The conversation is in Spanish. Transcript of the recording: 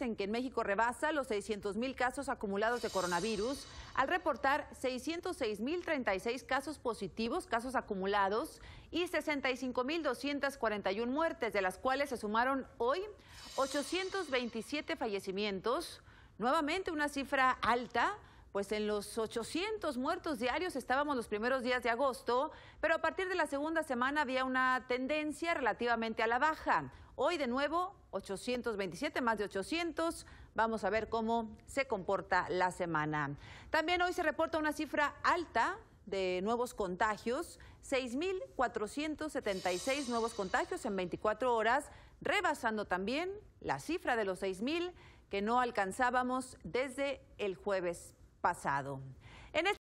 en que en México rebasa los 600.000 casos acumulados de coronavirus, al reportar 606.036 casos positivos, casos acumulados, y 65.241 muertes, de las cuales se sumaron hoy 827 fallecimientos, nuevamente una cifra alta pues en los 800 muertos diarios estábamos los primeros días de agosto, pero a partir de la segunda semana había una tendencia relativamente a la baja. Hoy de nuevo 827, más de 800. Vamos a ver cómo se comporta la semana. También hoy se reporta una cifra alta de nuevos contagios, 6.476 nuevos contagios en 24 horas, rebasando también la cifra de los 6.000 que no alcanzábamos desde el jueves pasado.